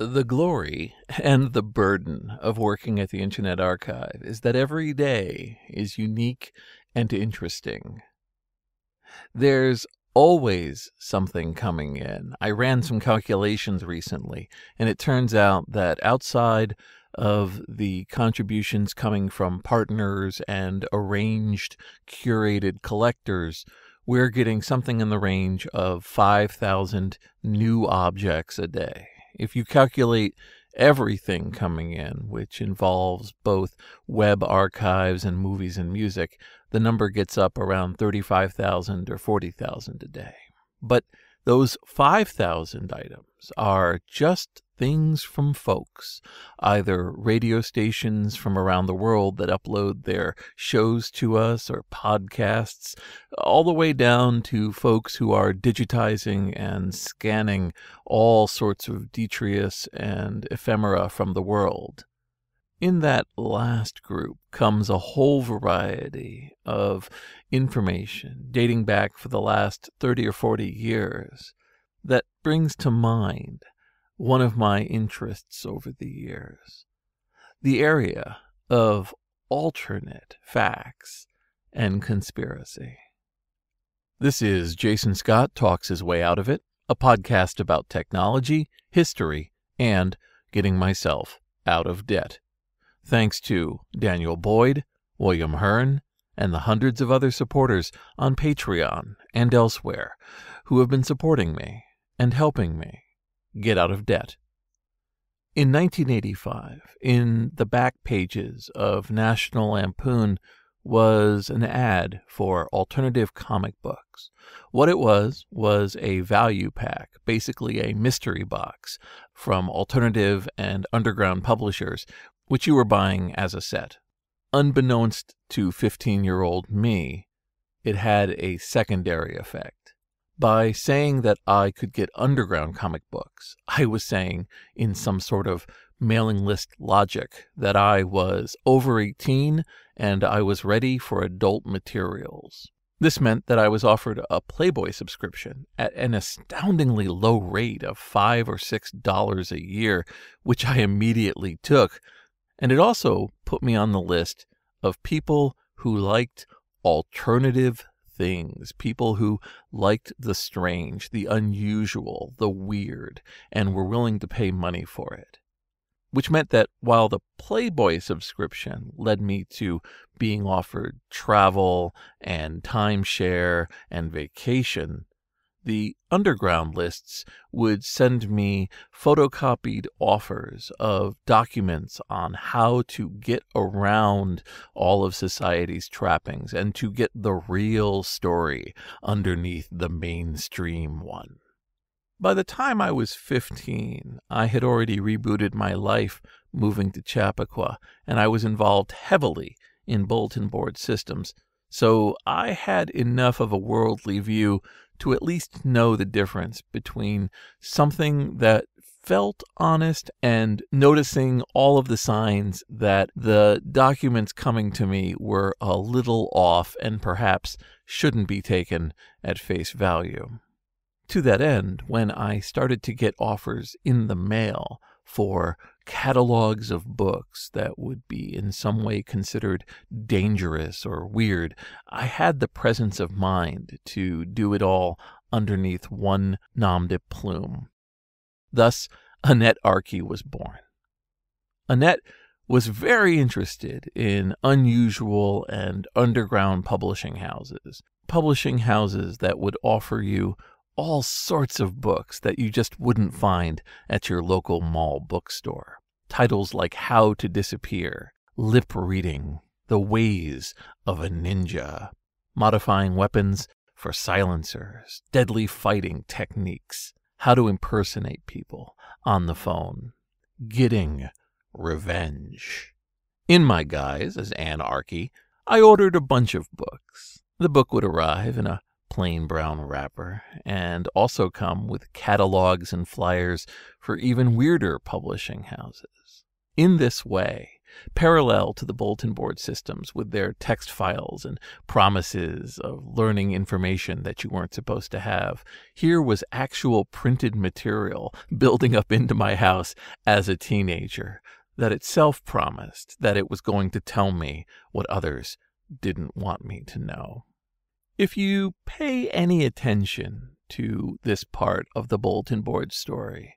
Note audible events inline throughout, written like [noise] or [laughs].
The glory and the burden of working at the Internet Archive is that every day is unique and interesting. There's always something coming in. I ran some calculations recently, and it turns out that outside of the contributions coming from partners and arranged, curated collectors, we're getting something in the range of 5,000 new objects a day. If you calculate everything coming in, which involves both web archives and movies and music, the number gets up around 35,000 or 40,000 a day. But those 5,000 items, programs are just things from folks, either radio stations from around the world that upload their shows to us or podcasts, all the way down to folks who are digitizing and scanning all sorts of detritus and ephemera from the world. In that last group comes a whole variety of information dating back for the last 30 or 40 years that brings to mind one of my interests over the years the area of alternate facts and conspiracy. This is Jason Scott Talks His Way Out of It, a podcast about technology, history, and getting myself out of debt. Thanks to Daniel Boyd, William Hearn, and the hundreds of other supporters on Patreon and elsewhere who have been supporting me and helping me get out of debt. In 1985, in the back pages of National Lampoon was an ad for alternative comic books. What it was was a value pack, basically a mystery box from alternative and underground publishers, which you were buying as a set. Unbeknownst to 15 year old me, it had a secondary effect by saying that I could get underground comic books, I was saying in some sort of mailing list logic that I was over 18 and I was ready for adult materials. This meant that I was offered a Playboy subscription at an astoundingly low rate of five or six dollars a year, which I immediately took. And it also put me on the list of people who liked alternative things, people who liked the strange, the unusual, the weird, and were willing to pay money for it. Which meant that while the Playboy subscription led me to being offered travel and timeshare and vacation, the underground lists would send me photocopied offers of documents on how to get around all of society's trappings and to get the real story underneath the mainstream one. By the time I was 15, I had already rebooted my life moving to Chappaqua, and I was involved heavily in bulletin board systems, so I had enough of a worldly view to at least know the difference between something that felt honest and noticing all of the signs that the documents coming to me were a little off and perhaps shouldn't be taken at face value. To that end, when I started to get offers in the mail for catalogs of books that would be in some way considered dangerous or weird, I had the presence of mind to do it all underneath one nom de plume. Thus, Annette Arkey was born. Annette was very interested in unusual and underground publishing houses, publishing houses that would offer you all sorts of books that you just wouldn't find at your local mall bookstore. Titles like How to Disappear, Lip Reading, The Ways of a Ninja, Modifying Weapons for Silencers, Deadly Fighting Techniques, How to Impersonate People on the Phone, Getting Revenge. In my guise as anarchy, I ordered a bunch of books. The book would arrive in a plain brown wrapper and also come with catalogs and flyers for even weirder publishing houses. In this way, parallel to the bulletin board systems with their text files and promises of learning information that you weren't supposed to have. Here was actual printed material building up into my house as a teenager that itself promised that it was going to tell me what others didn't want me to know. If you pay any attention to this part of the bulletin board story,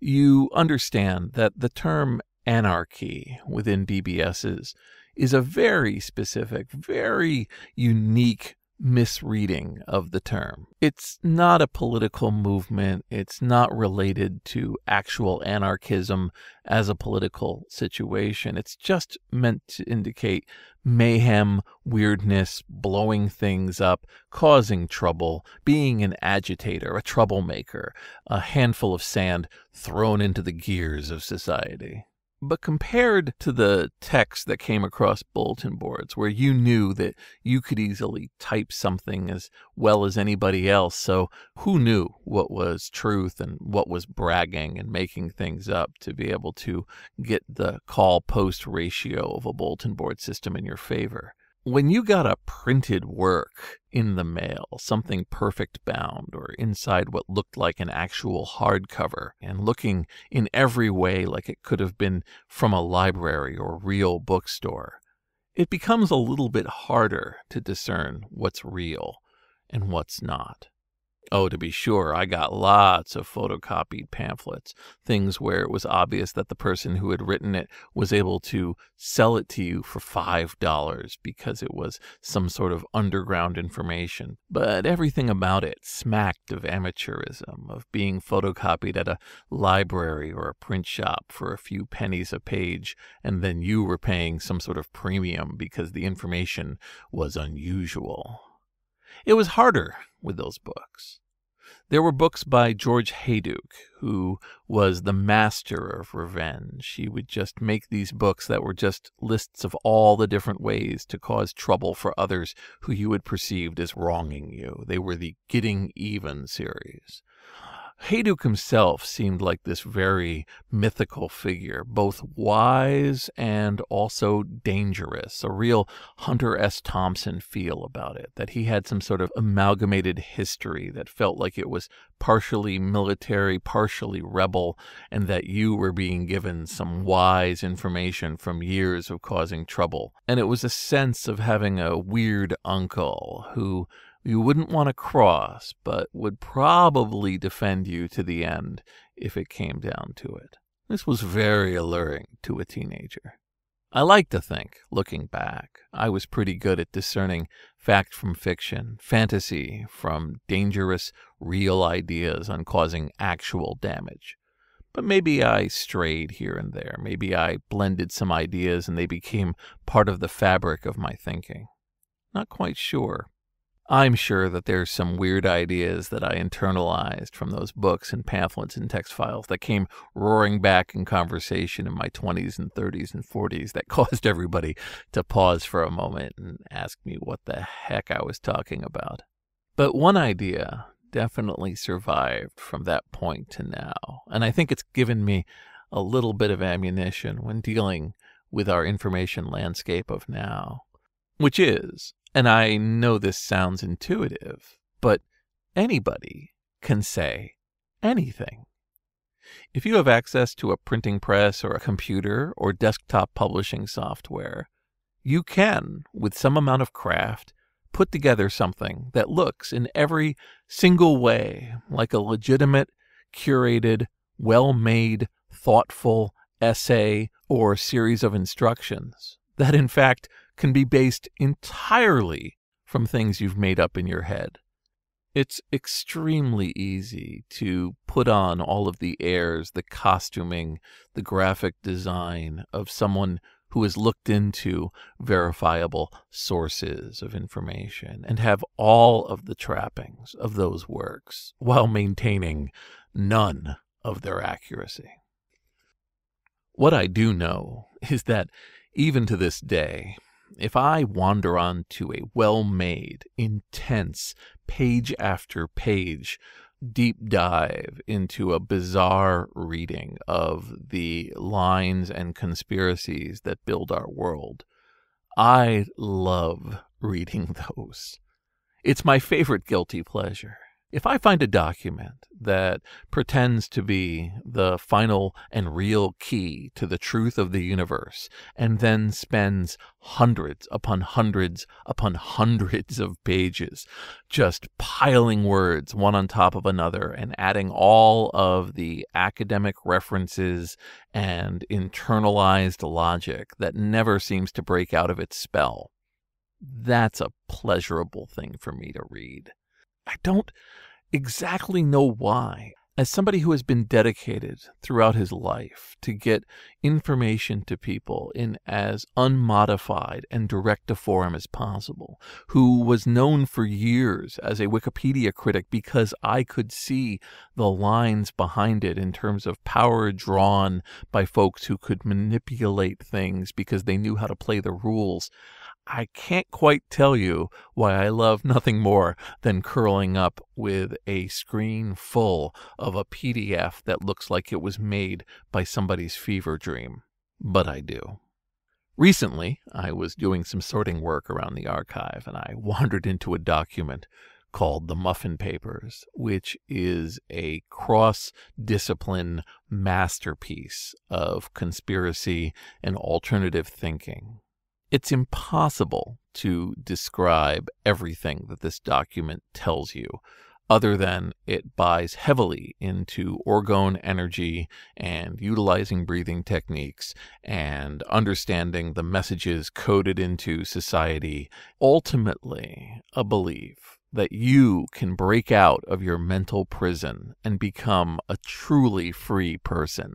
you understand that the term anarchy within BBS's is a very specific, very unique misreading of the term. It's not a political movement, it's not related to actual anarchism as a political situation. It's just meant to indicate mayhem, weirdness, blowing things up, causing trouble, being an agitator, a troublemaker, a handful of sand thrown into the gears of society. But compared to the text that came across bulletin boards, where you knew that you could easily type something as well as anybody else, so who knew what was truth and what was bragging and making things up to be able to get the call post ratio of a bulletin board system in your favor? when you got a printed work in the mail, something perfect bound or inside what looked like an actual hardcover and looking in every way like it could have been from a library or real bookstore, it becomes a little bit harder to discern what's real and what's not. Oh, to be sure, I got lots of photocopied pamphlets, things where it was obvious that the person who had written it was able to sell it to you for $5 because it was some sort of underground information. But everything about it smacked of amateurism, of being photocopied at a library or a print shop for a few pennies a page, and then you were paying some sort of premium because the information was unusual. It was harder with those books. There were books by George Hayduke, who was the master of revenge. He would just make these books that were just lists of all the different ways to cause trouble for others who you had perceived as wronging you. They were the Getting Even series. Hayduk himself seemed like this very mythical figure, both wise and also dangerous, a real Hunter S. Thompson feel about it, that he had some sort of amalgamated history that felt like it was partially military, partially rebel, and that you were being given some wise information from years of causing trouble. And it was a sense of having a weird uncle who you wouldn't want to cross, but would probably defend you to the end if it came down to it. This was very alluring to a teenager. I like to think, looking back, I was pretty good at discerning fact from fiction, fantasy from dangerous real ideas on causing actual damage. But maybe I strayed here and there. Maybe I blended some ideas and they became part of the fabric of my thinking. Not quite sure. I'm sure that there's some weird ideas that I internalized from those books and pamphlets and text files that came roaring back in conversation in my 20s and 30s and 40s that [laughs] caused everybody to pause for a moment and ask me what the heck I was talking about. But one idea definitely survived from that point to now, and I think it's given me a little bit of ammunition when dealing with our information landscape of now, which is and I know this sounds intuitive, but anybody can say anything. If you have access to a printing press or a computer or desktop publishing software, you can, with some amount of craft, put together something that looks in every single way like a legitimate, curated, well made, thoughtful essay or series of instructions that, in fact, can be based entirely from things you've made up in your head. It's extremely easy to put on all of the airs, the costuming, the graphic design of someone who has looked into verifiable sources of information and have all of the trappings of those works while maintaining none of their accuracy. What I do know is that even to this day, if I wander on to a well made, intense, page after page, deep dive into a bizarre reading of the lines and conspiracies that build our world, I love reading [laughs] those. It's my favorite guilty pleasure if I find a document that pretends to be the final and real key to the truth of the universe, and then spends hundreds upon hundreds upon hundreds of pages just piling words one on top of another and adding all of the academic references and internalized logic that never seems to break out of its spell, that's a pleasurable thing for me to read. I don't exactly know why. As somebody who has been dedicated throughout his life to get information to people in as unmodified and direct a form as possible, who was known for years as a Wikipedia critic because I could see the lines behind it in terms of power drawn by folks who could manipulate things because they knew how to play the rules, I can't quite tell you why I love nothing more than curling up with a screen full of a PDF that looks like it was made by somebody's fever dream, but I do. Recently, I was doing some sorting work around the archive and I wandered into a document called the Muffin Papers, which is a cross discipline masterpiece of conspiracy and alternative thinking. It's impossible to describe everything that this document tells you, other than it buys heavily into orgone energy and utilizing breathing techniques and understanding the messages coded into society. Ultimately, a belief that you can break out of your mental prison and become a truly free person.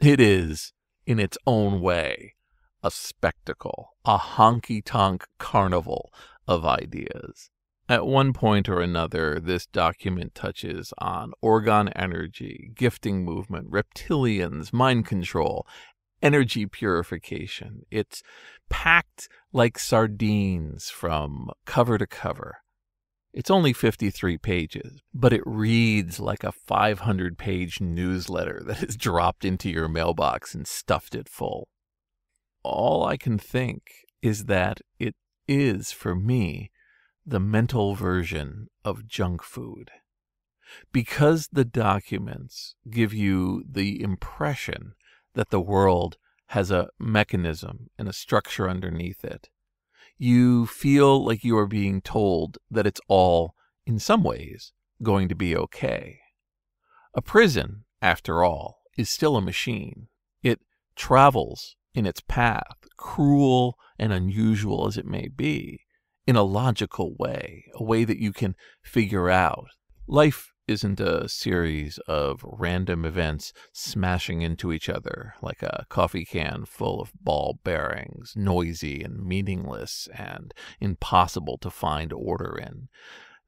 It is, in its own way, a spectacle, a honky tonk carnival of ideas. At one point or another, this document touches on organ energy, gifting movement, reptilians, mind control, energy purification. It's packed like sardines from cover to cover. It's only 53 pages, but it reads like a 500 page newsletter that is dropped into your mailbox and stuffed it full all I can think is that it is, for me, the mental version of junk food. Because the documents give you the impression that the world has a mechanism and a structure underneath it, you feel like you are being told that it's all, in some ways, going to be okay. A prison, after all, is still a machine. It travels in its path, cruel and unusual as it may be, in a logical way, a way that you can figure out. Life isn't a series of random events smashing into each other like a coffee can full of ball bearings, noisy and meaningless and impossible to find order in.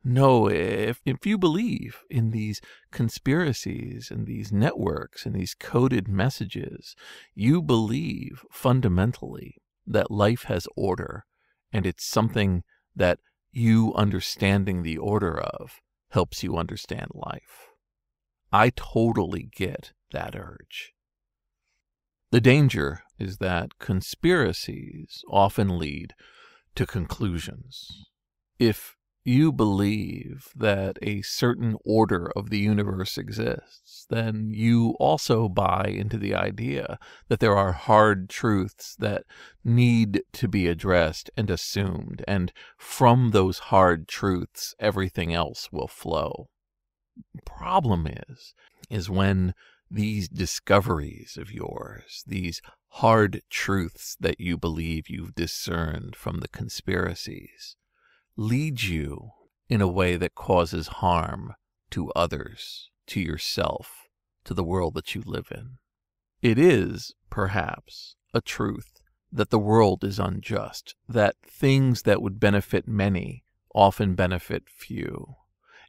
No, if, if you believe in these conspiracies and these networks and these coded messages, you believe fundamentally that life has order and it's something that you understanding the order of helps you understand life. I totally get that urge. The danger is that conspiracies often lead to conclusions. If you believe that a certain order of the universe exists, then you also buy into the idea that there are hard truths that need to be addressed and assumed, and from those hard truths, everything else will flow. Problem is, is when these discoveries of yours, these hard truths that you believe you've discerned from the conspiracies, lead you in a way that causes harm to others, to yourself, to the world that you live in. It is, perhaps, a truth that the world is unjust, that things that would benefit many often benefit few,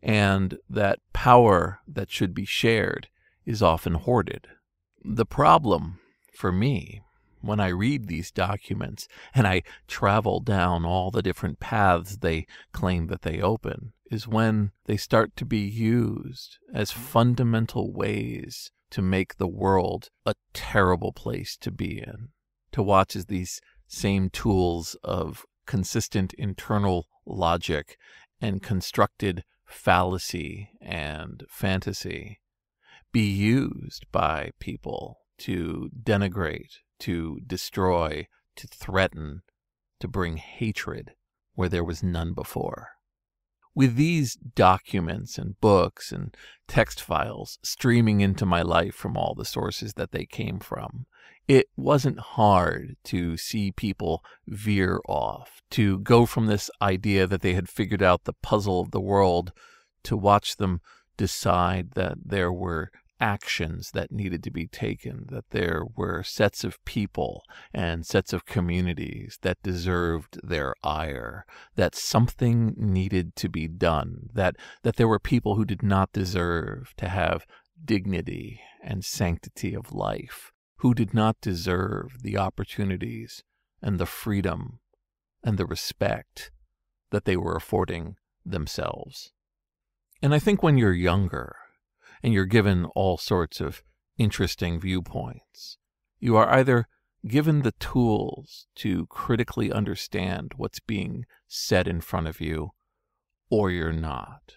and that power that should be shared is often hoarded. The problem, for me, when I read these documents and I travel down all the different paths they claim that they open, is when they start to be used as fundamental ways to make the world a terrible place to be in. To watch as these same tools of consistent internal logic and constructed fallacy and fantasy be used by people to denigrate to destroy, to threaten, to bring hatred where there was none before. With these documents and books and text files streaming into my life from all the sources that they came from, it wasn't hard to see people veer off, to go from this idea that they had figured out the puzzle of the world, to watch them decide that there were actions that needed to be taken, that there were sets of people and sets of communities that deserved their ire, that something needed to be done, that, that there were people who did not deserve to have dignity and sanctity of life, who did not deserve the opportunities and the freedom and the respect that they were affording themselves. And I think when you're younger, and you're given all sorts of interesting viewpoints. You are either given the tools to critically understand what's being said in front of you, or you're not.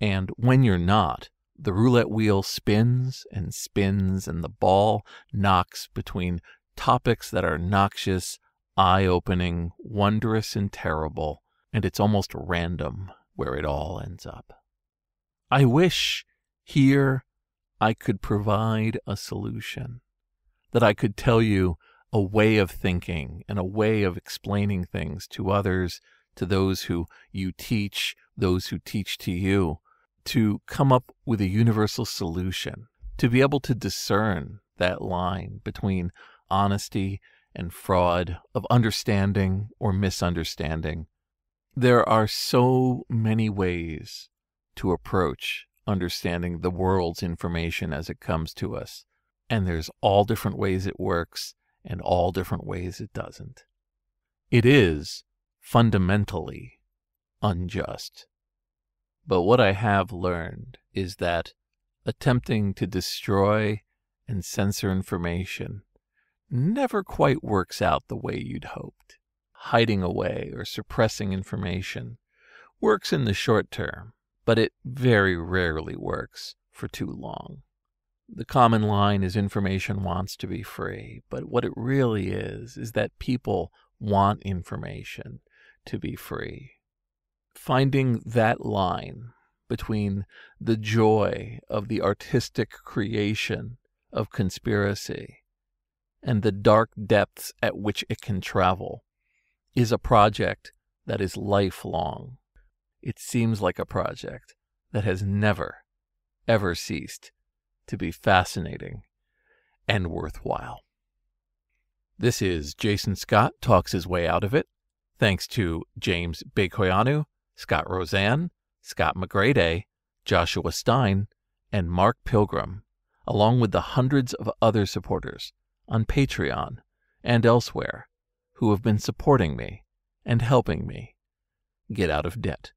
And when you're not, the roulette wheel spins and spins, and the ball knocks between topics that are noxious, eye opening, wondrous, and terrible, and it's almost random where it all ends up. I wish here, I could provide a solution, that I could tell you a way of thinking and a way of explaining things to others, to those who you teach, those who teach to you, to come up with a universal solution, to be able to discern that line between honesty and fraud, of understanding or misunderstanding. There are so many ways to approach understanding the world's information as it comes to us. And there's all different ways it works and all different ways it doesn't. It is fundamentally unjust. But what I have learned is that attempting to destroy and censor information never quite works out the way you'd hoped. Hiding away or suppressing information works in the short term, but it very rarely works for too long. The common line is information wants to be free, but what it really is is that people want information to be free. Finding that line between the joy of the artistic creation of conspiracy and the dark depths at which it can travel is a project that is lifelong. It seems like a project that has never, ever ceased to be fascinating and worthwhile. This is Jason Scott Talks His Way Out of It. Thanks to James Bighoyanu, Scott Roseanne, Scott McGrady, Joshua Stein, and Mark Pilgrim, along with the hundreds of other supporters on Patreon and elsewhere who have been supporting me and helping me get out of debt.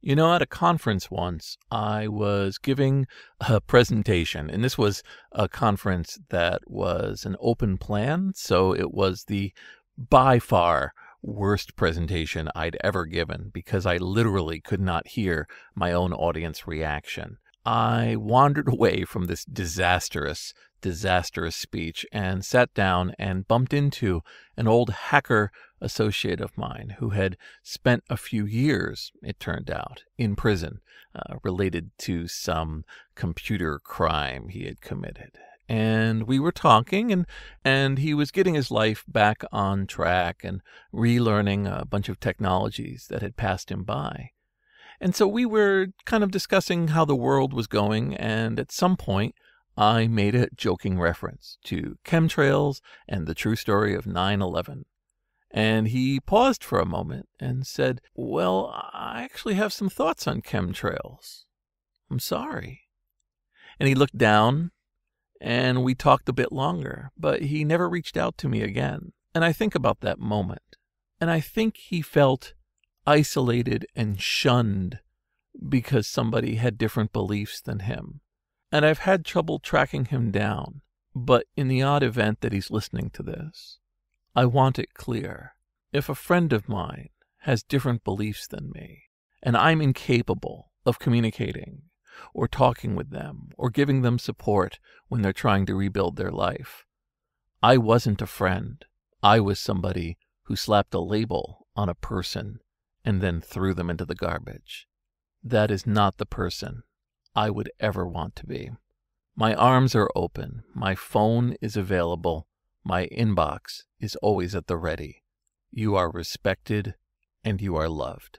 You know, at a conference once, I was giving a presentation, and this was a conference that was an open plan, so it was the by far worst presentation I'd ever given because I literally could not hear my own audience reaction. I wandered [laughs] away from this disastrous, disastrous speech and sat down and bumped into an old hacker associate of mine who had spent a few years, it turned out, in prison uh, related to some computer crime he had committed. And we were talking, and, and he was getting his life back on track and relearning a bunch of technologies that had passed him by. And so we were kind of discussing how the world was going, and at some point, I made a joking reference to chemtrails and the true story of 9 11. And he paused for a moment and said, Well, I actually have some thoughts on chemtrails. I'm sorry. And he looked down and we talked a bit longer, but he never reached out to me again. And I think about that moment. And I think he felt isolated and shunned because somebody had different beliefs than him. And I've had trouble tracking him down, but in the odd event that he's listening to this, I want it clear. If a friend of mine has different beliefs than me, and I'm incapable of communicating or talking with them or giving them support when they're trying to rebuild their life, I wasn't a friend. I was somebody who slapped a label on a person and then threw them into the garbage. That is not the person I would ever want to be. My arms are open. My phone is available my inbox is always at the ready. You are respected and you are loved.